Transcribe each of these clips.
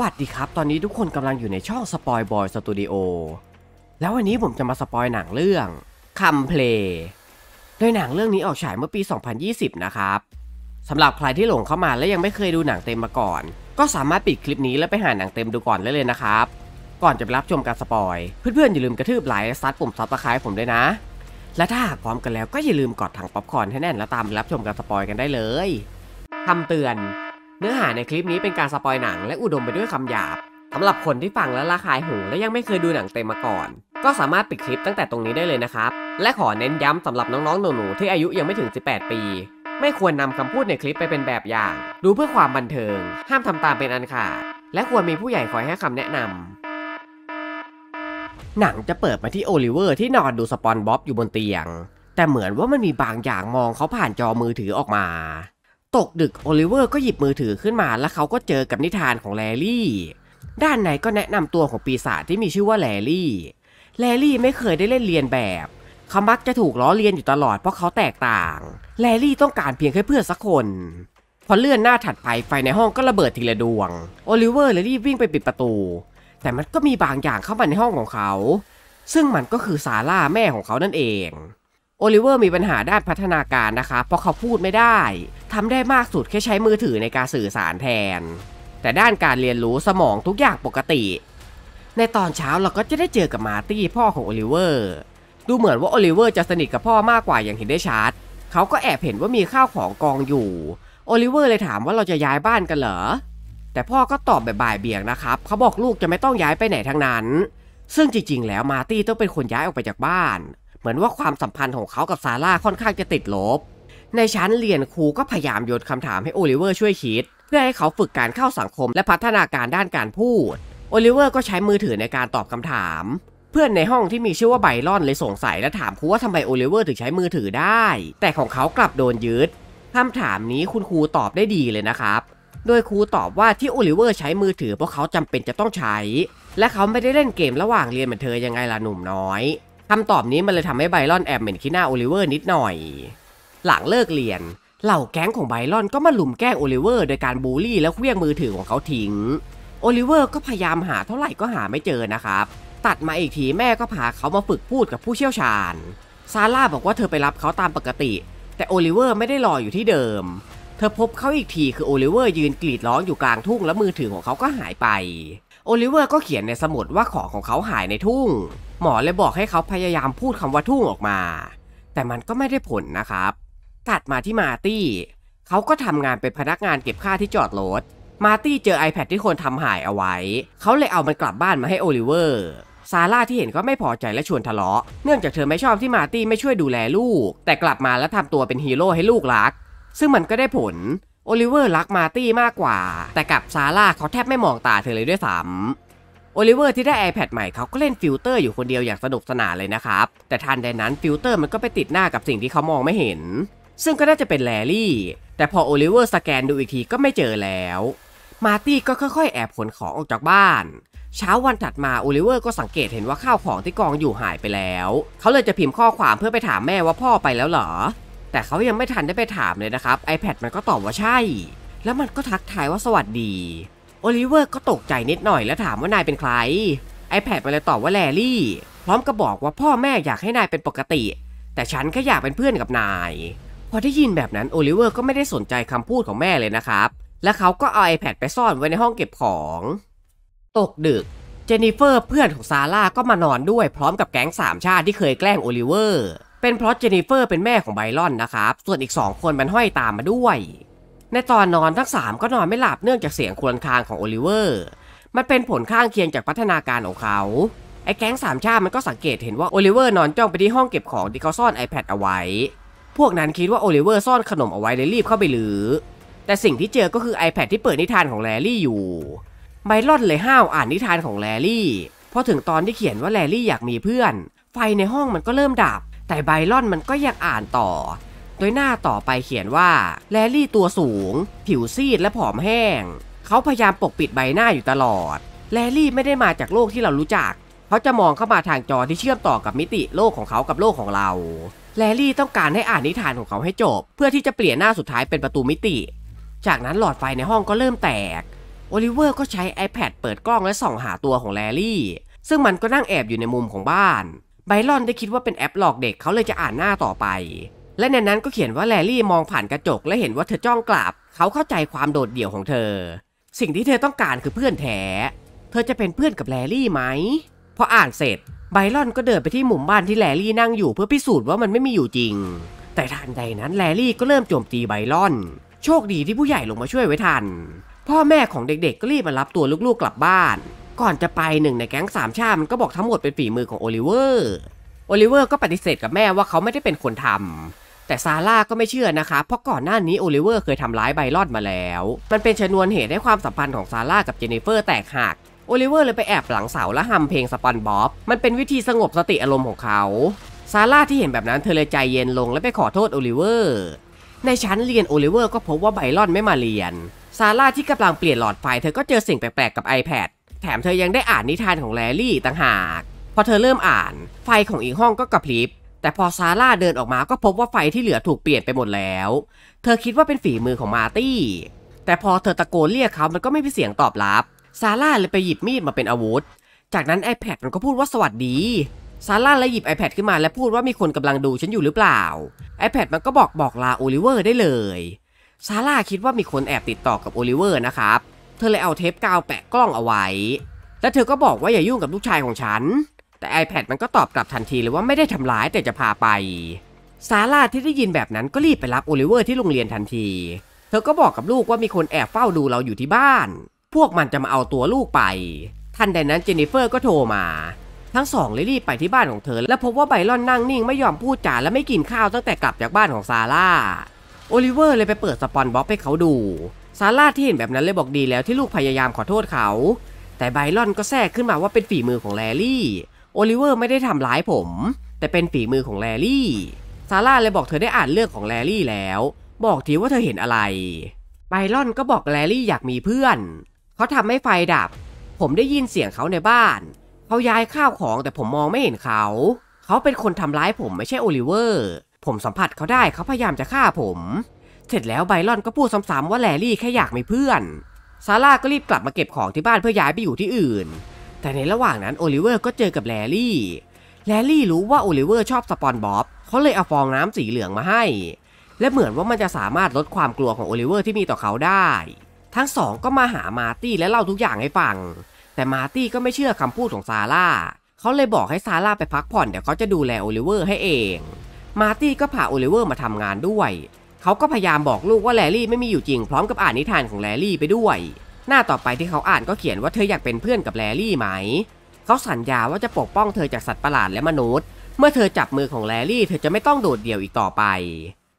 วัสดีครับ ตอนนี้ทุกคนกำลังอยู่ในช่องสปอยบอยสตูดิโอแล้ววันนี้ผมจะมาสปอยหนังเรื่องคัมเพลงโดยหนังเรื่องนี้ออกฉายเมื่อปี 2020 นะครับสำหรับใครที่หลงเข้ามาและยังไม่เคยดูหนังเต็มมาก่อน ก็สามารถปิดคลิปนี้แล้วไปหาหนังเต็มดูก่อนได้เลยนะครับ ก่อนจะไปรับชมการสปอย เพื่อนๆอย่าลืมกระทืบไลค์และซัดปุ่มซับสไครต์ผมด้วยนะ และถ้าหากพร้อมกันแล้วก็อย่าลืมกดถังป๊อปคอร์นให้แน่นแล้วตามรับชมการสปอยกันได้เลยคำเตือนเนื้อหาในคลิปนี้เป็นการสปอยหนังและอุดมไปด้วยคำหยาบสำหรับคนที่ฟังแล้วระคายหู และยังไม่เคยดูหนังเต็มมาก่อน ก็สามารถปิดคลิปตั้งแต่ตรงนี้ได้เลยนะครับ และขอเน้นย้ำสำหรับน้องๆหนูๆที่อายุยังไม่ถึง 18 ปี ไม่ควรนำคำพูดในคลิปไปเป็นแบบอย่าง ดูเพื่อความบันเทิง ห้ามทำตามเป็นอันขาดและควรมีผู้ใหญ่คอยให้คำแนะนำหนังจะเปิดมาที่โอลิเวอร์ที่นอนดูสปอนบ๊อบอยู่บนเตียง แต่เหมือนว่ามันมีบางอย่างมองเขาผ่านจอมือถือออกมาตกดึกโอลิเวอร์ก็หยิบมือถือขึ้นมาและเขาก็เจอกับนิทานของแลลี่ ด้านในก็แนะนำตัวของปีศาจที่มีชื่อว่าแลลี่แลลี่ไม่เคยได้เล่นเรียนแบบ เขามักจะถูกล้อเลียนอยู่ตลอดเพราะเขาแตกต่างแลลี่ต้องการเพียงแค่เพื่อนสักคน พอเลื่อนหน้าถัดไปไฟในห้องก็ระเบิดทีละดวงโอลิเวอร์แลลี่วิ่งไปปิดประตู แต่มันก็มีบางอย่างเข้ามาในห้องของเขา ซึ่งมันก็คือซาร่าแม่ของเขานั่นเองโอลิเวอร์มีปัญหาด้านพัฒนาการนะคะ เพราะเขาพูดไม่ได้ ทำได้มากสุดแค่ใช้มือถือในการสื่อสารแทน แต่ด้านการเรียนรู้สมองทุกอย่างปกติ ในตอนเช้าเราก็จะได้เจอกับมาตี้พ่อของโอลิเวอร์ดูเหมือนว่าโอลิเวอร์จะสนิทกับพ่อมากกว่าอย่างเห็นได้ชัดเขาก็แอบเห็นว่ามีข้าวของกองอยู่โอลิเวอร์เลยถามว่าเราจะย้ายบ้านกันเหรอแต่พ่อก็ตอบแบบบ่ายเบี่ยงนะครับเขาบอกลูกจะไม่ต้องย้ายไปไหนทั้งนั้น ซึ่งจริง ๆ แล้วมาตี้ต้องเป็นคนย้ายออกไปจากบ้านเหมือนว่าความสัมพันธ์ของเขากับซาร่าค่อนข้างจะติดลบ ในชั้นเรียนครูก็พยายามโยนคำถามให้โอลิเวอร์ช่วยคิด เพื่อให้เขาฝึกการเข้าสังคมและพัฒนาการด้านการพูด โอลิเวอร์ก็ใช้มือถือในการตอบคำถาม เพื่อนในห้องที่มีชื่อว่าไบรอนเลยสงสัยและถามครูว่าทำไมโอลิเวอร์ถึงใช้มือถือได้ แต่ของเขากลับโดนยึดคำถามนี้คุณครูตอบได้ดีเลยนะครับ โดยครูตอบว่าที่โอลิเวอร์ใช้มือถือเพราะเขาจำเป็นจะต้องใช้ และเขาไม่ได้เล่นเกมระหว่างเรียนเหมือนเธอยังไงล่ะหนุ่มน้อยคำตอบนี้มันเลยทำให้ไบรอนแอบเหม็นขี้หน้าโอลิเวอร์นิดหน่อย หลังเลิกเรียน เหล่าแก๊งของไบรอนก็มาลุมแกล้งโอลิเวอร์ โดยการบูลลี่และเคลื่องมือถือของเขาทิ้ง โอลิเวอร์ ก็พยายามหาเท่าไหร่ก็หาไม่เจอนะครับ ตัดมาอีกทีแม่ก็พาเขามาฝึกพูดกับผู้เชี่ยวชาญ ซาร่าบอกว่าเธอไปรับเขาตามปกติ แต่โอลิเวอร์ ไม่ได้รออยู่ที่เดิม เธอพบเขาอีกทีคือโอลิเวอร์ ยืนกรีดร้องอยู่กลางทุ่งและมือถือของเขาก็หายไปโอลิเวอร์ก็เขียนในสมุดว่าของของเขาหายในทุ่ง หมอเลยบอกให้เขาพยายามพูดคำว่าทุ่งออกมา แต่มันก็ไม่ได้ผลนะครับ ตัดมาที่มาตี้ เขาก็ทำงานเป็นพนักงานเก็บค่าที่จอดรถมาตี้เจอ iPad ที่คนทำหายเอาไว้ เขาเลยเอามันกลับบ้านมาให้โอลิเวอร์ ซาร่าที่เห็นก็ไม่พอใจและชวนทะเลาะเนื่องจากเธอไม่ชอบที่มาตี้ไม่ช่วยดูแลลูก แต่กลับมาแล้วทำตัวเป็นฮีโร่ให้ลูกรักซึ่งมันก็ได้ผลโอลิเวอร์รักมาตี้มากกว่า แต่กับซาร่าเขาแทบไม่มองตาเธอเลยด้วยซ้ำโอลิเวอร์ที่ได้ iPad ใหม่เขาก็เล่นฟิลเตอร์อยู่คนเดียวอย่างสนุกสนานเลยนะครับ แต่ทันใดนั้นฟิลเตอร์มันก็ไปติดหน้ากับสิ่งที่เขามองไม่เห็น ซึ่งก็น่าจะเป็นแลลี่ แต่พอโอลิเวอร์สแกนดูอีกทีก็ไม่เจอแล้วมาตี้ก็ค่อยๆ แอบขนของออกจากบ้าน เช้าวันถัดมาโอลิเวอร์ก็สังเกตเห็นว่าข้าวของที่กองอยู่หายไปแล้วเขาเลยจะพิมพ์ข้อความเพื่อไปถามแม่ว่าพ่อไปแล้วเหรอแต่เขายังไม่ทันได้ไปถามเลยนะครับ iPad มันก็ตอบว่าใช่ แล้วมันก็ทักทายว่าสวัสดีโอลิเวอร์ก็ตกใจนิดหน่อยและถามว่านายเป็นใคร iPad มันเลยตอบว่าแลลี่ พร้อมกับบอกว่าพ่อแม่อยากให้นายเป็นปกติ แต่ฉันแค่อยากเป็นเพื่อนกับนาย พอได้ยินแบบนั้นโอลิเวอร์ก็ไม่ได้สนใจคำพูดของแม่เลยนะครับ และเขาก็เอา iPad ไปซ่อนไว้ในห้องเก็บของ ตกดึก เจนนิเฟอร์เพื่อนของซาร่าก็มานอนด้วยพร้อมกับแก๊งสามชาติที่เคยแกล้งโอลิเวอร์เป็นเพราะเจนิเฟอร์เป็นแม่ของไบรอนนะครับ ส่วนอีก 2 คนมันห้อยตามมาด้วย ในตอนนอนทั้ง 3 ก็นอนไม่หลับเนื่องจากเสียงครวนคางของโอลิเวอร์ มันเป็นผลข้างเคียงจากพัฒนาการของเขา ไอ้แก๊งสามชาติมันก็สังเกตเห็นว่าโอลิเวอร์นอนจ้องไปที่ห้องเก็บของที่เขาซ่อน iPad เอาไว้ พวกนั้นคิดว่าโอลิเวอร์ซ่อนขนมเอาไว้เลยรีบเข้าไปหรือแต่สิ่งที่เจอก็คือ iPad ที่เปิดนิทานของแลลี่อยู่ ไบรอนเลยห้าวอ่านนิทานของแลลี่พอถึงตอนที่เขียนว่าแลลี่อยากมีเพื่อน ไฟในห้องมันก็เริ่มดับแต่ไบรอนมันก็ยังอ่านต่อ โดยหน้าต่อไปเขียนว่าแลลี่ตัวสูง ผิวซีดและผอมแห้ง เขาพยายามปกปิดใบหน้าอยู่ตลอด แลลี่ไม่ได้มาจากโลกที่เรารู้จัก เขาจะมองเข้ามาทางจอที่เชื่อมต่อกับมิติโลกของเขากับโลกของเราแลลี่ต้องการให้อ่านนิทานของเขาให้จบ เพื่อที่จะเปลี่ยนหน้าสุดท้ายเป็นประตูมิติ จากนั้นหลอดไฟในห้องก็เริ่มแตก โอลิเวอร์ก็ใช้ iPad เปิดกล้องและส่องหาตัวของแลลี่ ซึ่งมันก็นั่งแอบอยู่ในมุมของบ้านไบรอนได้คิดว่าเป็นแอปหลอกเด็กเขาเลยจะอ่านหน้าต่อไป และในนั้นก็เขียนว่าแลลี่มองผ่านกระจกและเห็นว่าเธอจ้องกลับ เขาเข้าใจความโดดเดี่ยวของเธอ สิ่งที่เธอต้องการคือเพื่อนแท้เธอจะเป็นเพื่อนกับแลลี่ไหม พออ่านเสร็จ ไบรอนก็เดินไปที่มุมบ้านที่แลลี่นั่งอยู่เพื่อพิสูจน์ว่ามันไม่มีอยู่จริง แต่ทันใดนั้นแลลี่ก็เริ่มโจมตีไบรอนโชคดีที่ผู้ใหญ่ลงมาช่วยไว้ทัน พ่อแม่ของเด็ก ๆ ก็รีบมารับตัวลูกๆกลับบ้านก่อนจะไปหนึ่งในแก๊งสามชาติมันก็บอกทั้งหมดเป็นฝีมือของโอลิเวอร์ โอลิเวอร์ก็ปฏิเสธกับแม่ว่าเขาไม่ได้เป็นคนทำ แต่ซาร่าก็ไม่เชื่อนะคะ เพราะก่อนหน้านี้โอลิเวอร์เคยทำร้ายไบรอนมาแล้ว มันเป็นชนวนเหตุให้ความสัมพันธ์ของซาร่ากับเจเนฟเฟอร์แตกหัก โอลิเวอร์เลยไปแอบหลังเสาและหำเพลงสปอนบ๊อบมันเป็นวิธีสงบสติอารมณ์ของเขา ซาร่าที่เห็นแบบนั้นเธอเลยใจเย็นลงและไปขอโทษโอลิเวอร์ ในชั้นเรียนโอลิเวอร์ก็พบว่าไบรอนไม่มาเรียน ซาร่าที่กำลังเปลี่ยนหลอดไฟเธอก็เจอสิ่งแปลกๆกับ iPad แถมเธอยังได้อ่านนิทานของแลลี่ต่างหาก พอเธอเริ่มอ่าน ไฟของอีกห้องก็กระพริบ แต่พอซาร่าเดินออกมาก็พบว่าไฟที่เหลือถูกเปลี่ยนไปหมดแล้ว เธอคิดว่าเป็นฝีมือของมาตี้ แต่พอเธอตะโกนเรียกเขามันก็ไม่มีเสียงตอบรับซาร่าเลยไปหยิบมีดมาเป็นอาวุธ จากนั้น iPad มันก็พูดว่าสวัสดีซาร่าเลยหยิบ iPad ขึ้นมาและพูดว่ามีคนกำลังดูฉันอยู่หรือเปล่า iPad มันก็บอกบอกลาโอลิเวอร์ได้เลยซาร่าคิดว่ามีคนแอบติดต่อกับโอลิเวอร์นะครับเธอเลยเอาเทปกาวแปะกล้องเอาไว้ และเธอก็บอกว่าอย่ายุ่งกับลูกชายของฉัน แต่ iPad มันก็ตอบกลับทันทีเลยว่าไม่ได้ทำร้าย แต่จะพาไป ซาร่าที่ได้ยินแบบนั้นก็รีบไปรับโอลิเวอร์ ที่โรงเรียนทันที เธอก็บอกกับลูกว่ามีคนแอบเฝ้าดูเราอยู่ที่บ้าน พวกมันจะมาเอาตัวลูกไป ทันใดนั้นเจนนิเฟอร์ก็โทรมา ทั้งสองเลยรีบไปที่บ้านของเธอและพบว่าไบรอนนั่งนิ่งไม่ยอมพูดจาและไม่กินข้าวตั้งแต่กลับจากบ้านของซาร่าโอลิเวอร์เลยไปเปิดสปอนบ็อกให้เขาดูซาร่าที่เห็นแบบนั้นเลยบอกดีแล้วที่ลูกพยายามขอโทษเขา แต่ไบรอนก็แทรกขึ้นมาว่าเป็นฝีมือของแลลี่โอลิเวอร์ไม่ได้ทำร้ายผม แต่เป็นฝีมือของแลลี่ซาร่าเลยบอกเธอได้อ่านเรื่องของแลลี่แล้ว บอกทีว่าเธอเห็นอะไร ไบรอนก็บอกแลลี่อยากมีเพื่อน เขาทำให้ไฟดับ ผมได้ยินเสียงเขาในบ้าน เขาย้ายข้าวของแต่ผมมองไม่เห็นเขา เขาเป็นคนทำร้ายผมไม่ใช่โอลิเวอร์ ผมสัมผัสเขาได้เขาพยายามจะฆ่าผมเสร็จแล้วไบรอนก็พูดซ้ำ ๆ ว่าแลลี่แค่อยากมีเพื่อน ซาร่าก็รีบกลับมาเก็บของที่บ้านเพื่อย้ายไปอยู่ที่อื่น แต่ในระหว่างนั้นโอลิเวอร์ก็เจอกับแลลี่ แลลี่รู้ว่าโอลิเวอร์ชอบสปอนบ๊อบ เขาเลยเอาฟองน้ำสีเหลืองมาให้ และเหมือนว่ามันจะสามารถลดความกลัวของโอลิเวอร์ที่มีต่อเขาได้ ทั้งสองก็มาหามาตี้และเล่าทุกอย่างให้ฟัง แต่มาตี้ก็ไม่เชื่อคำพูดของซาร่า เขาเลยบอกให้ซาร่าไปพักผ่อนเดี๋ยวเขาจะดูแลโอลิเวอร์ให้เอง มาตี้ก็พาโอลิเวอร์มาทำงานด้วยเขาก็พยายามบอกลูกว่าแลลี่ไม่มีอยู่จริงพร้อมกับอ่านนิทานของแลลี่ไปด้วย หน้าต่อไปที่เขาอ่านก็เขียนว่าเธออยากเป็นเพื่อนกับแลลี่ไหม เขาสัญญาว่าจะปกป้องเธอจากสัตว์ประหลาดและมนุษย์ เมื่อเธอจับมือของแลลี่เธอจะไม่ต้องโดดเดี่ยวอีกต่อไป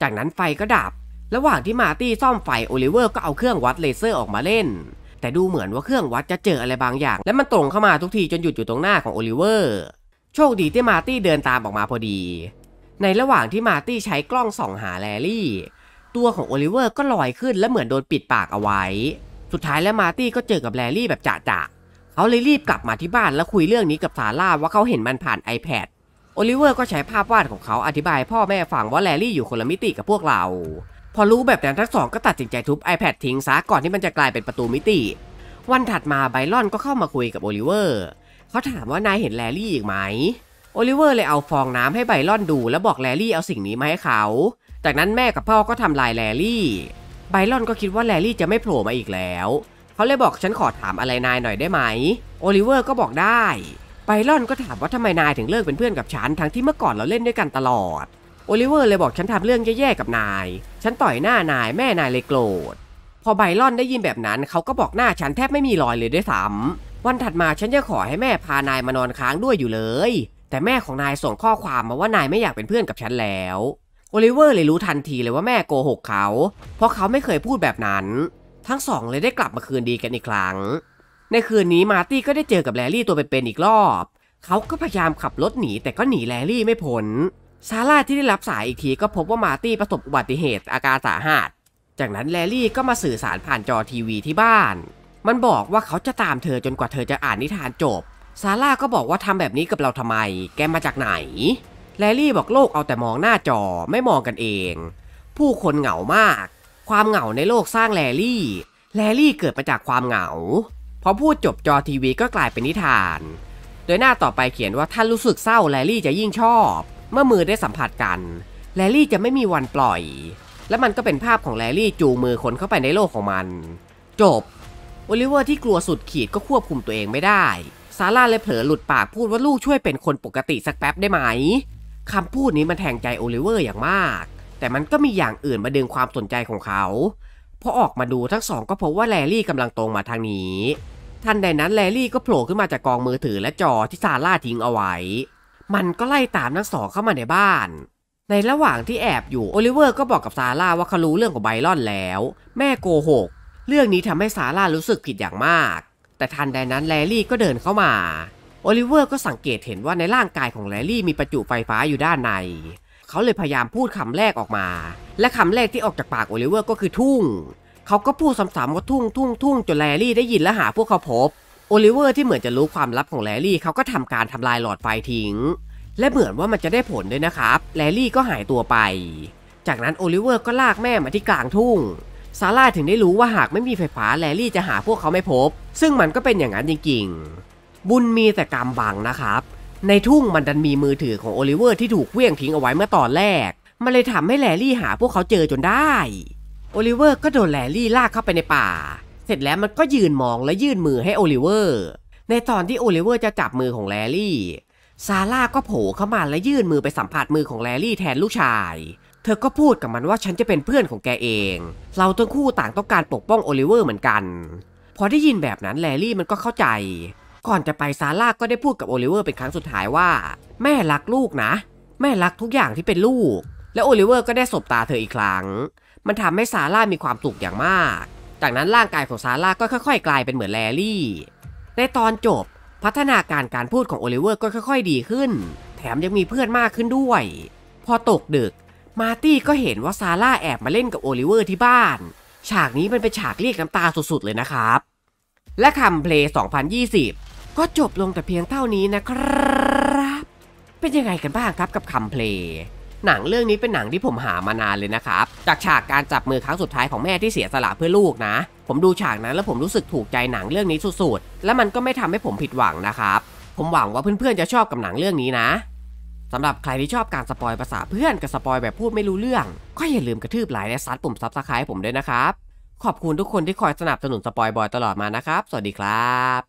จากนั้นไฟก็ดับระหว่างที่มาตี้ซ่อมไฟโอลิเวอร์ก็เอาเครื่องวัดเลเซอร์ออกมาเล่น แต่ดูเหมือนว่าเครื่องวัดจะเจออะไรบางอย่างและมันตรงเข้ามาทุกทีจนหยุดอยู่ตรงหน้าของโอลิเวอร์ โชคดีที่มาตี้เดินตามออกมาพอดีในระหว่างที่มาตี้ใช้กล้องส่องหาแลลี่ ตัวของโอลิเวอร์ก็ลอยขึ้นและเหมือนโดนปิดปากเอาไว้ สุดท้ายแล้วมาตี้ก็เจอกับแลลี่แบบจะจาเขาเลยรีบกลับมาที่บ้านและคุยเรื่องนี้กับซาร่าว่าเขาเห็นมันผ่าน iPad โอลิเวอร์ก็ใช้ภาพวาดของเขาอธิบาย พ่อแม่ฟังว่าแลลี่อยู่คนละมิติกับพวกเรา พอรู้แบบนั้นทั้งสองก็ตัดสินใจทุบ iPad ทิ้งซะก่อนที่มันจะกลายเป็นประตูมิติวันถัดมาไบรอนก็เข้ามาคุยกับโอลิเวอร์เขาถามว่านายเห็นแลลี่อีกไหมโอลิเวอร์เลยเอาฟองน้ำให้ไบรอนดูแล้วบอกแลลี่เอาสิ่งนี้มาให้เขา จากนั้นแม่กับพ่อก็ทำลายแลลี่ ไบรอนก็คิดว่าแลลี่จะไม่โผล่มาอีกแล้ว เขาเลยบอกฉันขอถามอะไรนายหน่อยได้ไหม โอลิเวอร์ก็บอกได้ ไบรอนก็ถามว่าทำไมนายถึงเลิกเป็นเพื่อนกับฉันทั้งที่เมื่อก่อนเราเล่นด้วยกันตลอด โอลิเวอร์เลยบอกฉันทำเรื่องแย่ๆกับนาย ฉันต่อยหน้านายแม่นายเลยโกรธ พอไบรอนได้ยินแบบนั้นเขาก็บอกหน้าฉันแทบไม่มีรอยเลยด้วยซ้ำวันถัดมาฉันจะขอให้แม่พานายมานอนค้างด้วยอยู่เลยแต่แม่ของนายส่งข้อความมาว่านายไม่อยากเป็นเพื่อนกับฉันแล้วโอลิเวอร์เลยรู้ทันทีเลยว่าแม่โกหกเขา เพราะเขาไม่เคยพูดแบบนั้น ทั้งสองเลยได้กลับมาคืนดีกันอีกครั้ง ในคืนนี้มาร์ตี้ก็ได้เจอกับแลลี่ตัวเป็นๆอีกรอบ เขาก็พยายามขับรถหนีแต่ก็หนีแลลี่ไม่พ้นซาร่าที่ได้รับสายอีกทีก็พบว่ามาร์ตี้ประสบอุบัติเหตุอาการสาหัส จากนั้นแลลี่ก็มาสื่อสารผ่านจอทีวีที่บ้าน มันบอกว่าเขาจะตามเธอจนกว่าเธอจะอ่านนิทานจบซาร่าก็บอกว่าทำแบบนี้กับเราทำไม แกมาจากไหนแลลี่บอกโลกเอาแต่มองหน้าจอไม่มองกันเอง ผู้คนเหงามาก ความเหงาในโลกสร้างแลลี่แลลี่เกิดมาจากความเหงา พอพูดจบจอทีวีก็กลายเป็นนิทาน โดยหน้าต่อไปเขียนว่าท่านรู้สึกเศร้าแลลี่จะยิ่งชอบ เมื่อมือได้สัมผัสกันแลลี่จะไม่มีวันปล่อย และมันก็เป็นภาพของแลลี่จูงมือคนเข้าไปในโลกของมัน จบโอลิเวอร์ที่กลัวสุดขีดก็ควบคุมตัวเองไม่ได้ซาร่าเลยเผลอหลุดปากพูดว่าลูกช่วยเป็นคนปกติสักแป๊บได้ไหม คำพูดนี้มันแทงใจโอลิเวอร์อย่างมาก แต่มันก็มีอย่างอื่นมาดึงความสนใจของเขาพอออกมาดูทั้งสองก็พบว่าแลลี่กำลังตรงมาทางนี้ ทันใดนั้นแลลี่ก็โผล่ขึ้นมาจากกองมือถือและจอที่ซาร่าทิ้งเอาไว้ มันก็ไล่ตามทั้งสองเข้ามาในบ้าน ในระหว่างที่แอบอยู่โอลิเวอร์ ก็บอกกับซาร่าว่าเขารู้เรื่องของไบรอนแล้ว แม่โกหกเรื่องนี้ทำให้ซาร่ารู้สึกผิดอย่างมากแต่ทันใดนั้นแลลี่ก็เดินเข้ามาโอลิเวอร์ก็สังเกตเห็นว่าในร่างกายของแลลี่ มีประจุไฟฟ้าอยู่ด้านใน เขาเลยพยายามพูดคำแรกออกมา และคำแรกที่ออกจากปากโอลิเวอร์ก็คือทุ่ง เขาก็พูดซ้ำๆว่าทุ่งทุ่งทุ่งจนแลลี่ได้ยินและหาพวกเขาพบโอลิเวอร์ที่เหมือนจะรู้ความลับของแลลี่เขาก็ทำการทำลายหลอดไฟทิ้ง และเหมือนว่ามันจะได้ผลด้วยนะครับแลลี่ก็หายตัวไป จากนั้นโอลิเวอร์ก็ลากแม่มาที่กลางทุ่งซาร่าถึงได้รู้ว่าหากไม่มีไฟฟ้าแลลี่จะหาพวกเขาไม่พบซึ่งมันก็เป็นอย่างนั้นจริงๆ บุญมีแต่กรรมบังนะครับ ในทุ่งมันดันมีมือถือของโอลิเวอร์ที่ถูกเวี่ยงทิ้งเอาไว้เมื่อตอนแรก มันเลยทำให้แลลี่หาพวกเขาเจอจนได้ โอลิเวอร์ ก็โดนแลลี่ลากเข้าไปในป่า เสร็จแล้วมันก็ยืนมองและยื่นมือให้โอลิเวอร์ ในตอนที่โอลิเวอร์จะจับมือของแลลี่ ซาร่าก็โผล่เข้ามาและยื่นมือไปสัมผัสมือของแลลี่แทนลูกชาย เธอก็พูดกับมันว่าฉันจะเป็นเพื่อนของแกเอง เราทั้งคู่ต่างต้องการปกป้องโอลิเวอร์เหมือนกันพอได้ยินแบบนั้นแลลี่มันก็เข้าใจ ก่อนจะไปซาร่าก็ได้พูดกับโอลิเวอร์เป็นครั้งสุดท้ายว่า แม่รักลูกนะ แม่รักทุกอย่างที่เป็นลูก และโอลิเวอร์ก็ได้สบตาเธออีกครั้ง มันทำให้ซาร่ามีความสุขอย่างมาก จากนั้นร่างกายของซาร่าก็ค่อยๆ กลายเป็นเหมือนแลลี่ในตอนจบ พัฒนาการการพูดของโอลิเวอร์ก็ค่อยๆ ดีขึ้น แถมยังมีเพื่อนมากขึ้นด้วย พอตกดึกมาร์ตี้ก็เห็นว่าซาร่าแอบมาเล่นกับโอลิเวอร์ที่บ้านฉากนี้มันเป็นฉากเรียกน้ำตาสุดๆเลยนะครับ และคำเพลง2020 ก็จบลงแต่เพียงเท่านี้นะครับ เป็นยังไงกันบ้างครับกับคำเพลงหนังเรื่องนี้เป็นหนังที่ผมหามานานเลยนะครับ จากฉากการจับมือครั้งสุดท้ายของแม่ที่เสียสละเพื่อลูกนะ ผมดูฉากนั้นแล้วผมรู้สึกถูกใจหนังเรื่องนี้สุดๆ และมันก็ไม่ทำให้ผมผิดหวังนะครับ ผมหวังว่าเพื่อนๆจะชอบกับหนังเรื่องนี้นะสำหรับใครที่ชอบการสปอยภาษาเพื่อนกับสปอยแบบพูดไม่รู้เรื่อง ก็อย่าลืมกระทืบไลค์และซัดปุ่มซับสไครต์ผมด้วยนะครับ ขอบคุณทุกคนที่คอยสนับสนุนสปอยบอยตลอดมานะครับ สวัสดีครับ